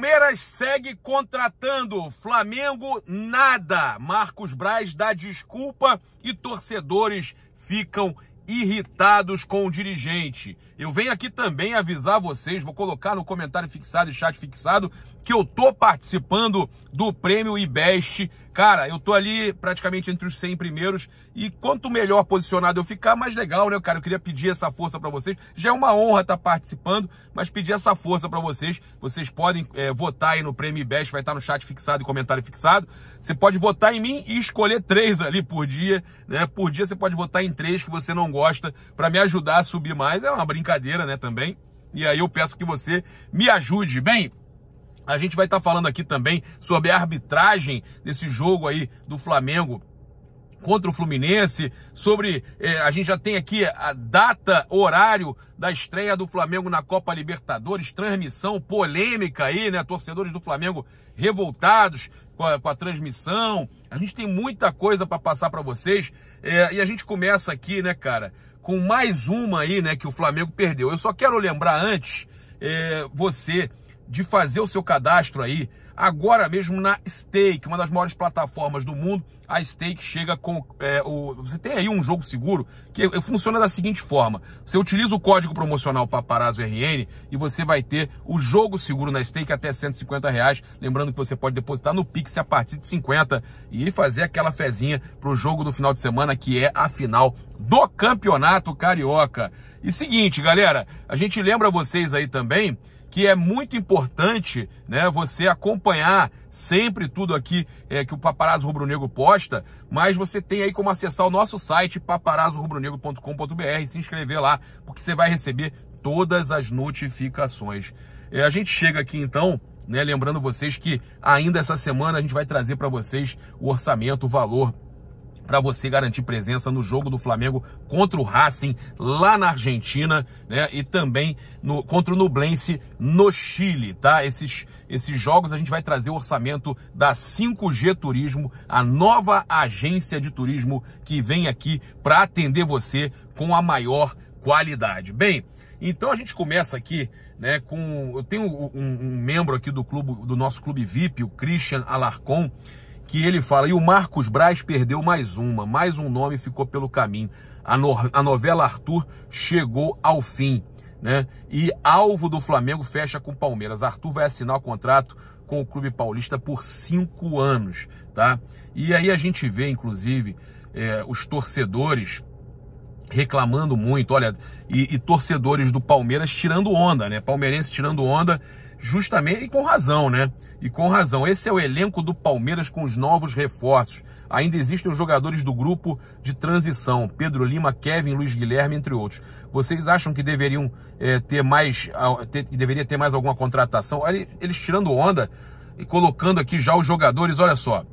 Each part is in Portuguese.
Palmeiras segue contratando, Flamengo nada. Marcos Braz dá desculpa e torcedores ficam irritados com o dirigente. Eu venho aqui também avisar vocês, vou colocar no comentário fixado e chat fixado, que eu tô participando do prêmio IBEST. Cara, eu tô ali praticamente entre os 100 primeiros e quanto melhor posicionado eu ficar, mais legal, né, cara? Eu queria pedir essa força para vocês. Já é uma honra estar tá participando, mas pedir essa força para vocês. Vocês podem é, votar aí no prêmio IBEST, vai estar tá no chat fixado e comentário fixado. Você pode votar em mim e escolher três ali por dia, né? Por dia você pode votar em três que você não gosta para me ajudar a subir mais. É uma brincadeira, né, também. E aí eu peço que você me ajude. Bem, a gente vai estar tá falando aqui também sobre a arbitragem desse jogo aí do Flamengo contra o Fluminense, sobre eh, a gente já tem aqui a data, horário da estreia do Flamengo na Copa Libertadores, transmissão polêmica aí, né? Torcedores do Flamengo revoltados com a, com a transmissão. A gente tem muita coisa para passar para vocês eh, e a gente começa aqui, né, cara, com mais uma aí, né, que o Flamengo perdeu. Eu só quero lembrar antes eh, você de fazer o seu cadastro aí agora mesmo na Stake, uma das maiores plataformas do mundo. A Stake chega com é, o, você tem aí um jogo seguro que é, funciona da seguinte forma: você utiliza o código promocional Paparazzo RN e você vai ter o jogo seguro na Stake até 150 reais. Lembrando que você pode depositar no Pix a partir de 50 e fazer aquela fezinha para o jogo do final de semana que é a final do Campeonato Carioca. E seguinte, galera, a gente lembra vocês aí também que é muito importante né, você acompanhar sempre tudo aqui é, que o Paparazzo Rubro Negro posta, mas você tem aí como acessar o nosso site paparazzorubronegro.com.br e se inscrever lá, porque você vai receber todas as notificações. É, a gente chega aqui então né, lembrando vocês que ainda essa semana a gente vai trazer para vocês o orçamento, o valor para você garantir presença no jogo do Flamengo contra o Racing lá na Argentina, né? E também no, contra o Nublense no Chile, tá? Esses, esses jogos a gente vai trazer o orçamento da 5G Turismo, a nova agência de turismo que vem aqui para atender você com a maior qualidade. Bem, então a gente começa aqui, né, com eu tenho um, um membro aqui do clube do nosso clube VIP, o Christian Alarcon, que ele fala, e o Marcos Braz perdeu mais uma, mais um nome ficou pelo caminho. A, no, a novela Arthur chegou ao fim, né? E alvo do Flamengo fecha com o Palmeiras. Arthur vai assinar o contrato com o Clube Paulista por cinco anos, tá? E aí a gente vê, inclusive, é, os torcedores reclamando muito, olha, e, e torcedores do Palmeiras tirando onda, né? Palmeirense tirando onda justamente e com razão, né? E com razão. Esse é o elenco do Palmeiras com os novos reforços. Ainda existem os jogadores do grupo de transição: Pedro Lima, Kevin, Luiz Guilherme, entre outros. Vocês acham que deveriam é, ter mais, ter, deveria ter mais alguma contratação? Olha, eles tirando onda e colocando aqui já os jogadores. Olha só: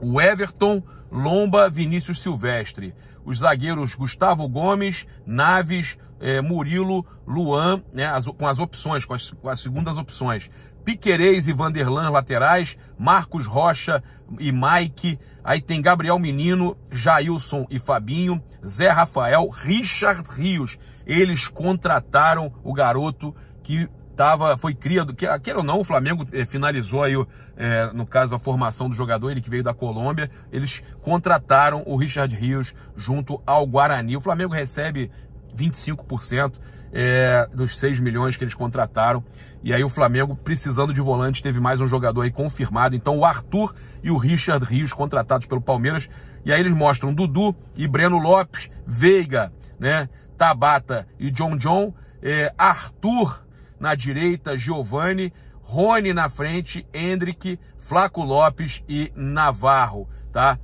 o Everton, Lomba, Vinícius Silvestre, os zagueiros Gustavo Gomes, Naves, é, Murilo, Luan, né, as, com as opções, com as, com as segundas opções. Piquerez e Vanderlan laterais, Marcos Rocha e Mike, aí tem Gabriel Menino, Jailson e Fabinho, Zé Rafael, Richard Rios. Eles contrataram o garoto que tava, foi criado, que queira ou não, o Flamengo eh, finalizou aí, eh, no caso, a formação do jogador, ele que veio da Colômbia, eles contrataram o Richard Rios junto ao Guarani. O Flamengo recebe 25% é, dos 6 milhões que eles contrataram. E aí o Flamengo, precisando de volante, teve mais um jogador aí confirmado. Então o Arthur e o Richard Rios contratados pelo Palmeiras. E aí eles mostram Dudu e Breno Lopes, Veiga, né, Tabata e John John, é, Arthur na direita, Giovani, Rony na frente, Hendrick, Flaco Lopes e Navarro, tá?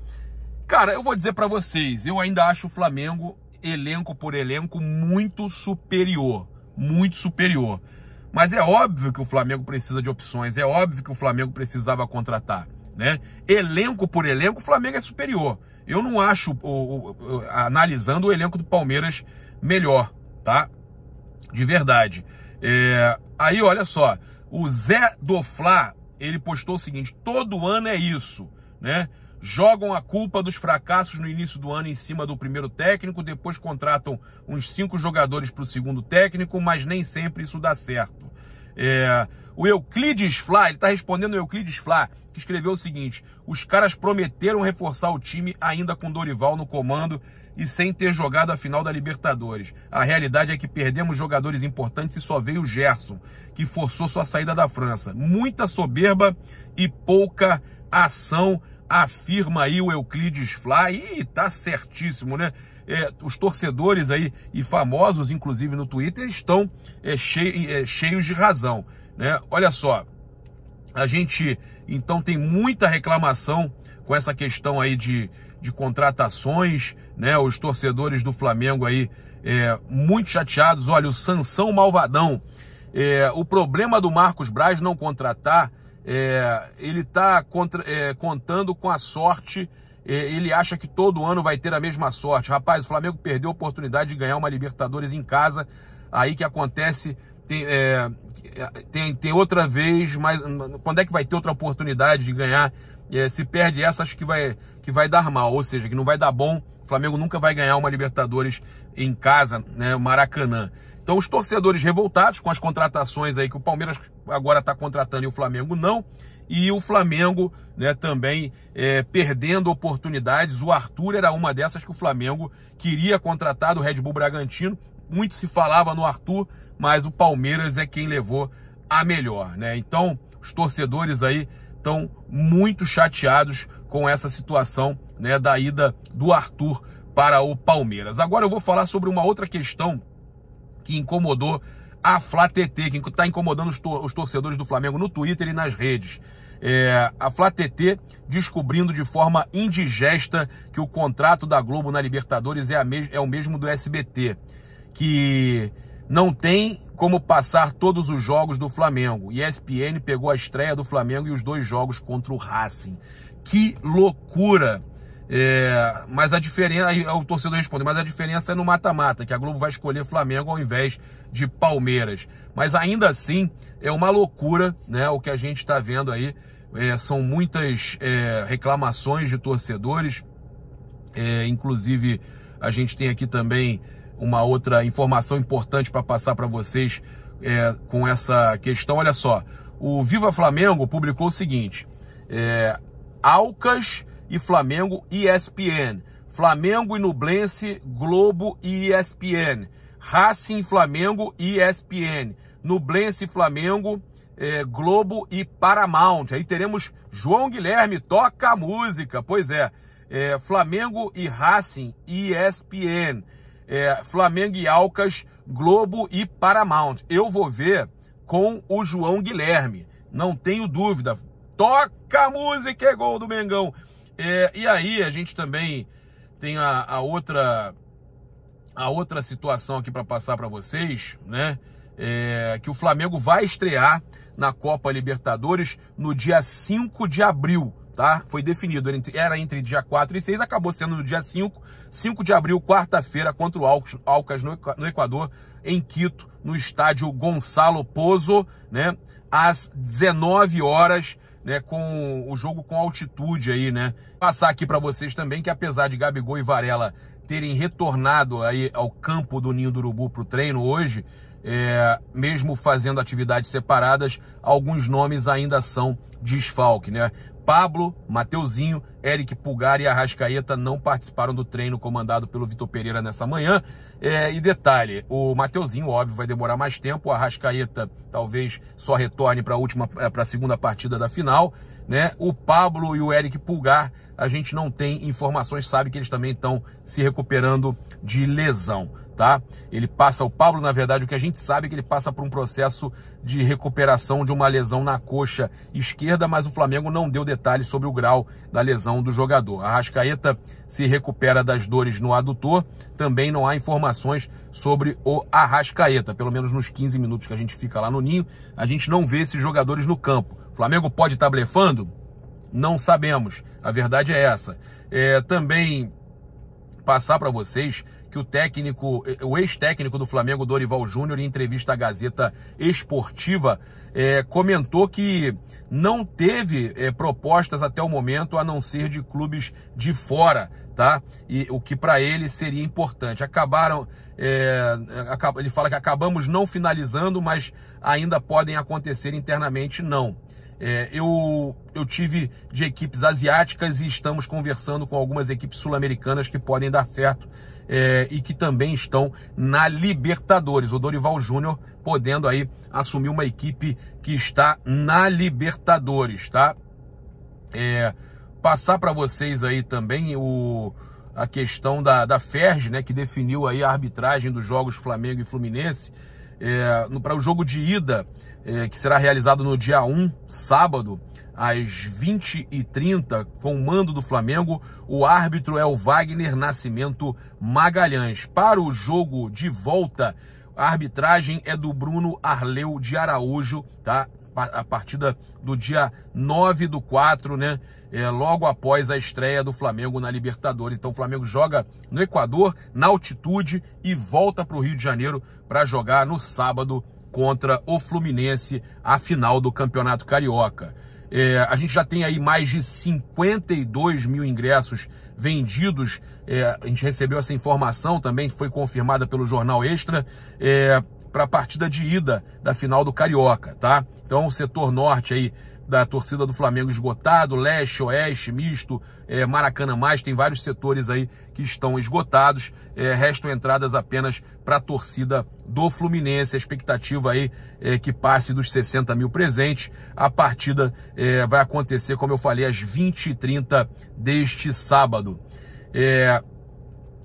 Cara, eu vou dizer para vocês, eu ainda acho o Flamengo elenco por elenco muito superior, muito superior. Mas é óbvio que o Flamengo precisa de opções, é óbvio que o Flamengo precisava contratar, né? Elenco por elenco, o Flamengo é superior. Eu não acho, o, o, o, analisando o elenco do Palmeiras, melhor, tá? De verdade. É, aí, olha só, o Zé do Fla, ele postou o seguinte, todo ano é isso, né? jogam a culpa dos fracassos no início do ano em cima do primeiro técnico, depois contratam uns cinco jogadores para o segundo técnico, mas nem sempre isso dá certo. É, o Euclides Fla, ele está respondendo o Euclides Fla, que escreveu o seguinte: os caras prometeram reforçar o time ainda com Dorival no comando e sem ter jogado a final da Libertadores. A realidade é que perdemos jogadores importantes e só veio o Gerson, que forçou sua saída da França. Muita soberba e pouca ação afirma aí o Euclides Fly, e tá certíssimo, né? É, os torcedores aí e famosos, inclusive no Twitter, estão é, cheio, é, cheios de razão, né? Olha só, a gente então tem muita reclamação com essa questão aí de, de contratações, né? Os torcedores do Flamengo aí é, muito chateados. Olha, o Sansão Malvadão, é, o problema do Marcos Braz não contratar é, ele está é, contando com a sorte, é, ele acha que todo ano vai ter a mesma sorte. Rapaz, o Flamengo perdeu a oportunidade de ganhar uma Libertadores em casa, aí que acontece, tem, é, tem, tem outra vez, mas quando é que vai ter outra oportunidade de ganhar? É, se perde essa, acho que vai, que vai dar mal, ou seja, que não vai dar bom. O Flamengo nunca vai ganhar uma Libertadores em casa, né, Maracanã. Então, os torcedores revoltados com as contratações aí que o Palmeiras agora está contratando e o Flamengo não, e o Flamengo né, também é, perdendo oportunidades. O Arthur era uma dessas que o Flamengo queria contratar do Red Bull Bragantino. Muito se falava no Arthur, mas o Palmeiras é quem levou a melhor. Né? Então, os torcedores aí estão muito chateados com essa situação né, da ida do Arthur para o Palmeiras. Agora eu vou falar sobre uma outra questão que incomodou a Flá TT, que está incomodando os, tor os, torcedores do Flamengo no Twitter e nas redes. É, a Flá TT descobrindo de forma indigesta que o contrato da Globo na Libertadores é, é o mesmo do SBT, que não tem como passar todos os jogos do Flamengo. E ESPN pegou a estreia do Flamengo e os dois jogos contra o Racing. Que loucura! É, mas a diferença, aí o torcedor responde, mas a diferença é no mata-mata, que a Globo vai escolher Flamengo ao invés de Palmeiras. Mas ainda assim, é uma loucura né, o que a gente está vendo aí. É, são muitas é, reclamações de torcedores, é, inclusive a gente tem aqui também uma outra informação importante para passar para vocês é, com essa questão. Olha só, o Viva Flamengo publicou o seguinte: é, Alcas e Flamengo ESPN. Flamengo e Nublense, Globo e ESPN. Racing Flamengo e ESPN. Nublense Flamengo, é, Globo e Paramount. Aí teremos João Guilherme, toca a música. Pois é, é Flamengo e Racing ESPN. É, Flamengo e Alcas, Globo e Paramount. Eu vou ver com o João Guilherme, não tenho dúvida. Toca a música, é gol do Mengão. É, e aí a gente também tem a, a outra a outra situação aqui para passar para vocês, né? É, que o Flamengo vai estrear na Copa Libertadores no dia 5 de abril, tá? Foi definido, era entre dia 4 e 6, acabou sendo no dia 5, 5 de abril, quarta-feira, contra o Alcas no, no Equador, em Quito, no estádio Gonçalo Pozo, né? Às 19 horas né, com o jogo com altitude aí, né? Passar aqui para vocês também que apesar de Gabigol e Varela terem retornado aí ao campo do Ninho do Urubu para o treino hoje, é, mesmo fazendo atividades separadas, alguns nomes ainda são desfalque, né? Pablo, Mateuzinho, Eric Pulgar e Arrascaeta não participaram do treino comandado pelo Vitor Pereira nessa manhã. É, e detalhe, o Mateuzinho, óbvio, vai demorar mais tempo. O Arrascaeta talvez só retorne para a última, é, para a segunda partida da final. Né? O Pablo e o Eric Pulgar, a gente não tem informações, sabe que eles também estão se recuperando de lesão, tá? Ele passa, o Pablo, na verdade, o que a gente sabe é que ele passa por um processo de recuperação de uma lesão na coxa esquerda, mas o Flamengo não deu detalhes sobre o grau da lesão do jogador. A Rascaeta se recupera das dores no adutor, também não há informações sobre o Arrascaeta, pelo menos nos 15 minutos que a gente fica lá no Ninho, a gente não vê esses jogadores no campo. O Flamengo pode estar blefando? Não sabemos. A verdade é essa. É, também passar para vocês que o técnico, eh, o ex-técnico do Flamengo, Dorival Júnior, em entrevista à Gazeta Esportiva, é, comentou que não teve é, propostas até o momento a não ser de clubes de fora, tá? E o que para ele seria importante. Acabaram, é, ele fala que acabamos não finalizando, mas ainda podem acontecer internamente, não. É, eu, eu tive de equipes asiáticas e estamos conversando com algumas equipes sul-americanas que podem dar certo é, e que também estão na Libertadores. O Dorival Júnior podendo aí assumir uma equipe que está na Libertadores, tá? É, passar para vocês aí também o, a questão da, da FERJ, né, que definiu aí a arbitragem dos jogos Flamengo e Fluminense é, para o jogo de ida, é, que será realizado no dia 1, sábado, às 20h30, com o mando do Flamengo. O árbitro é o Wagner Nascimento Magalhães. Para o jogo de volta, a arbitragem é do Bruno Arleu de Araújo, tá? A partida do dia 9 do 4, né? É, logo após a estreia do Flamengo na Libertadores. Então o Flamengo joga no Equador, na altitude, e volta para o Rio de Janeiro para jogar no sábado contra o Fluminense, a final do Campeonato Carioca. É, a gente já tem aí mais de 52 mil ingressos vendidos. É, a gente recebeu essa informação também, foi confirmada pelo Jornal Extra, é, para a partida de ida da final do Carioca, tá? Então, o setor norte aí da torcida do Flamengo esgotado, leste, oeste, misto, é, Maracanã mais, tem vários setores aí que estão esgotados, é, restam entradas apenas para a torcida do Fluminense, a expectativa aí é que passe dos 60 mil presentes, a partida é, vai acontecer, como eu falei, às 20h30 deste sábado. É,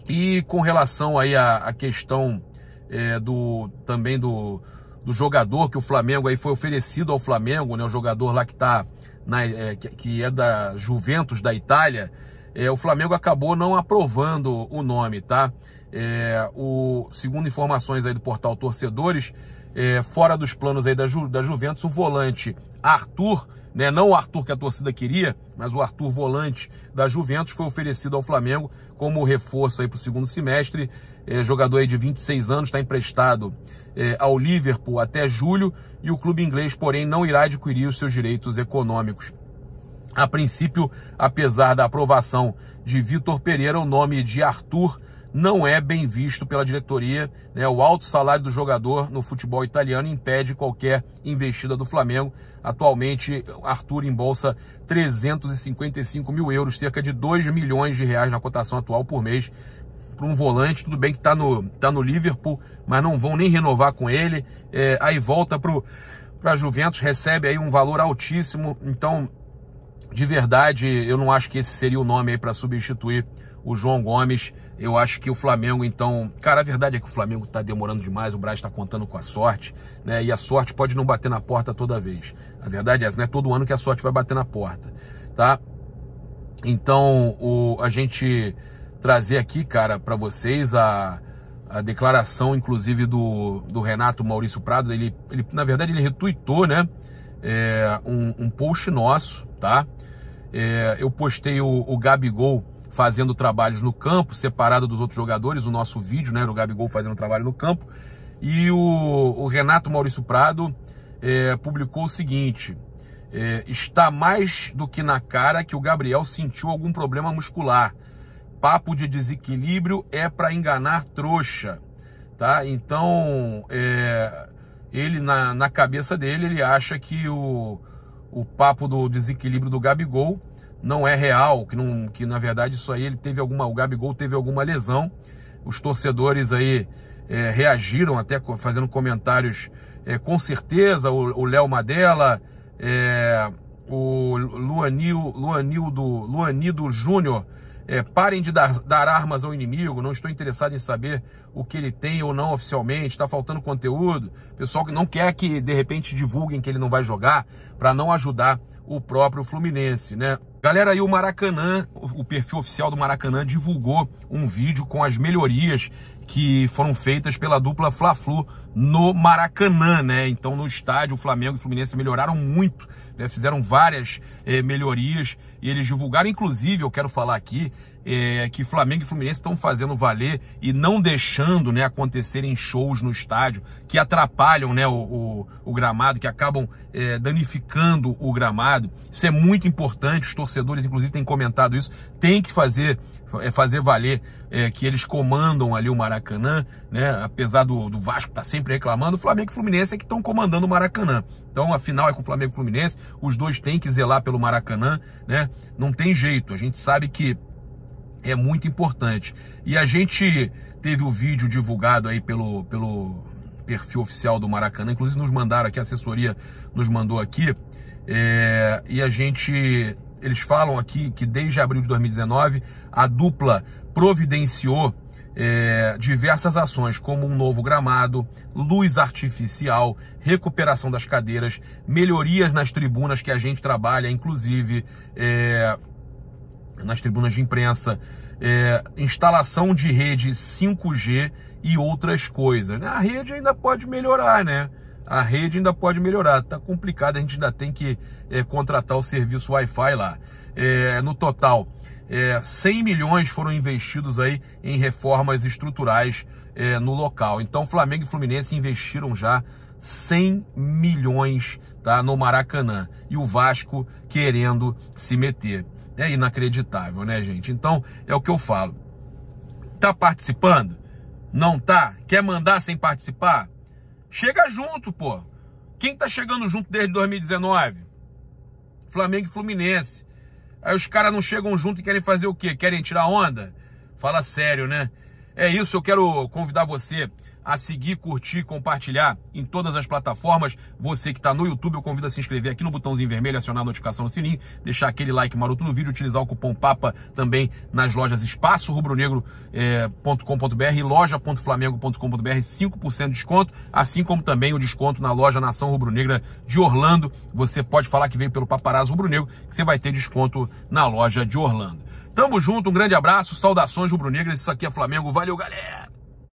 e com relação aí à, à questão é, do também do do jogador que o Flamengo aí foi oferecido ao Flamengo, né? O jogador lá que tá na, é, que, que, é da Juventus da Itália, é, o Flamengo acabou não aprovando o nome, tá? É, o, segundo informações aí do portal Torcedores, é, fora dos planos aí da, Ju, da Juventus, o volante Arthur, né, não o Arthur que a torcida queria, mas o Arthur volante da Juventus foi oferecido ao Flamengo como reforço aí para o segundo semestre é, jogador de 26 anos, está emprestado é, ao Liverpool até julho e o clube inglês, porém, não irá adquirir os seus direitos econômicos. A princípio, apesar da aprovação de Vitor Pereira, o nome de Arthur não é bem visto pela diretoria. Né? O alto salário do jogador no futebol italiano impede qualquer investida do Flamengo. Atualmente, Arthur embolsa 355 mil euros, cerca de 2 milhões de reais na cotação atual por mês para um volante, tudo bem que está no, tá no Liverpool, mas não vão nem renovar com ele. É, aí volta para a Juventus, recebe aí um valor altíssimo. Então, de verdade, eu não acho que esse seria o nome aí para substituir o João Gomes. Eu acho que o Flamengo, então. Cara, a verdade é que o Flamengo está demorando demais, o Braz está contando com a sorte, né? E a sorte pode não bater na porta toda vez. A verdade é que não é todo ano que a sorte vai bater na porta, tá? Então, o, a gente trazer aqui, cara, para vocês a, a declaração, inclusive, do, do Renato Maurício Prado. Ele, ele, na verdade, ele retuitou, né? É, um, um, post nosso, tá? É, eu postei o, o Gabigol fazendo trabalhos no campo, separado dos outros jogadores, o nosso vídeo, né? Do Gabigol fazendo trabalho no campo. E o, o Renato Maurício Prado é, publicou o seguinte: é, está mais do que na cara que o Gabriel sentiu algum problema muscular Papo de desequilíbrio é para enganar trouxa, tá? Então, é, ele na, na cabeça dele, ele acha que o, o papo do desequilíbrio do Gabigol não é real, que, não, que na verdade isso aí ele teve alguma, o Gabigol teve alguma lesão. Os torcedores aí é, reagiram até fazendo comentários é, com certeza, o Léo Madela, é, o Luanil, Luanildo, Luanido Júnior é, parem de dar, dar, armas ao inimigo, não estou interessado em saber o que ele tem ou não oficialmente, está faltando conteúdo. Pessoal que não quer que de repente divulguem que ele não vai jogar, para não ajudar o próprio Fluminense, né? Galera, aí o Maracanã, o perfil oficial do Maracanã divulgou um vídeo com as melhorias que foram feitas pela dupla Fla-Flu no Maracanã, né? Então no estádio o Flamengo e o Fluminense melhoraram muito, né? Fizeram várias eh, melhorias e eles divulgaram, inclusive, eu quero falar aqui é, que Flamengo e Fluminense estão fazendo valer e não deixando né, acontecerem shows no estádio que atrapalham né, o, o, o gramado, que acabam é, danificando o gramado. Isso é muito importante, os torcedores, inclusive, têm comentado isso, tem que fazer é fazer valer é, que eles comandam ali o Maracanã, né? Apesar do, do Vasco estar tá sempre reclamando, o Flamengo e o Fluminense é que estão comandando o Maracanã. Então, a final é com o Flamengo e o Fluminense, os dois têm que zelar pelo Maracanã, né? Não tem jeito, a gente sabe que é muito importante. E a gente teve o vídeo divulgado aí pelo, pelo perfil oficial do Maracanã, inclusive nos mandaram aqui, a assessoria nos mandou aqui, é, e a gente, eles falam aqui que desde abril de 2019 a dupla providenciou é, diversas ações, como um novo gramado, luz artificial, recuperação das cadeiras, melhorias nas tribunas que a gente trabalha, inclusive é, nas tribunas de imprensa, é, instalação de rede 5G e outras coisas. Né? A rede ainda pode melhorar, né? A rede ainda pode melhorar. Tá complicado, a gente ainda tem que é, contratar o serviço Wi-Fi lá. É, no total, é, 100 milhões foram investidos aí em reformas estruturais é, no local. Então, Flamengo e Fluminense investiram já 100 milhões tá, no Maracanã e o Vasco querendo se meter. É inacreditável, né, gente? Então, é o que eu falo. Tá participando? Não tá? Quer mandar sem participar? Chega junto, pô. Quem tá chegando junto desde 2019? Flamengo e Fluminense. Aí os caras não chegam junto e querem fazer o quê? Querem tirar onda? Fala sério, né? É isso, eu quero convidar você a seguir, curtir, compartilhar em todas as plataformas. Você que está no YouTube, eu convido a se inscrever aqui no botãozinho vermelho, acionar a notificação no sininho, deixar aquele like maroto no vídeo, utilizar o cupom PAPA também nas lojas espaço rubronegro.com.br eh, é, e loja.flamengo.com.br, 5% de desconto, assim como também o desconto na loja Nação Rubro Negra de Orlando. Você pode falar que veio pelo Paparazzo Rubro Negro, que você vai ter desconto na loja de Orlando. Tamo junto, um grande abraço, saudações rubro-negras, isso aqui é Flamengo, valeu galera!